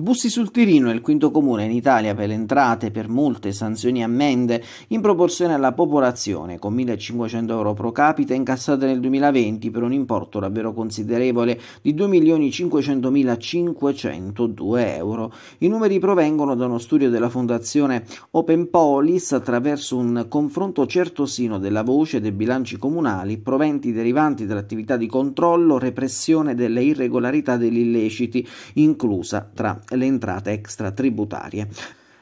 Bussi sul Tirino è il quinto comune in Italia per le entrate, per multe, sanzioni e ammende in proporzione alla popolazione, con 1.500 euro pro capita incassate nel 2020 per un importo davvero considerevole di 2.500.502 euro. I numeri provengono da uno studio della fondazione Open Polis attraverso un confronto certosino della voce dei bilanci comunali, proventi derivanti dall'attività di controllo, repressione delle irregolarità e degli illeciti, inclusa tra le entrate extratributarie.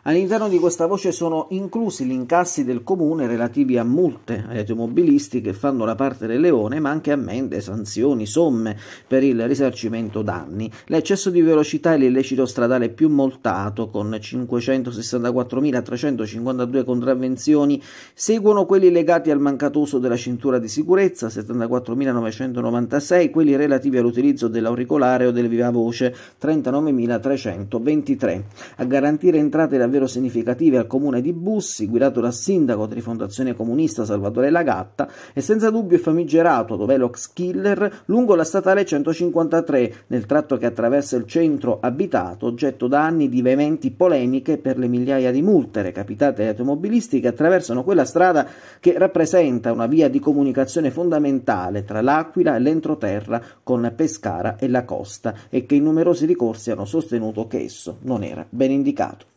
All'interno di questa voce sono inclusi gli incassi del comune relativi a multe agli automobilisti che fanno la parte del leone, ma anche ammende, sanzioni, somme per il risarcimento danni. L'eccesso di velocità e l'illecito stradale più moltato, con 564.352 contravvenzioni. Seguono quelli legati al mancato uso della cintura di sicurezza, 74.996, quelli relativi all'utilizzo dell'auricolare o del viva voce, 39.323. A garantire entrate da davvero significativi al comune di Bussi, guidato dal sindaco di Fondazione Comunista Salvatore Lagatta, e senza dubbio famigerato dov'Elox Killer lungo la statale 153, nel tratto che attraversa il centro abitato, oggetto da anni di veementi polemiche per le migliaia di multe recapitate agli automobilisti che attraversano quella strada che rappresenta una via di comunicazione fondamentale tra l'Aquila e l'entroterra con Pescara e la costa e che in numerosi ricorsi hanno sostenuto che esso non era ben indicato.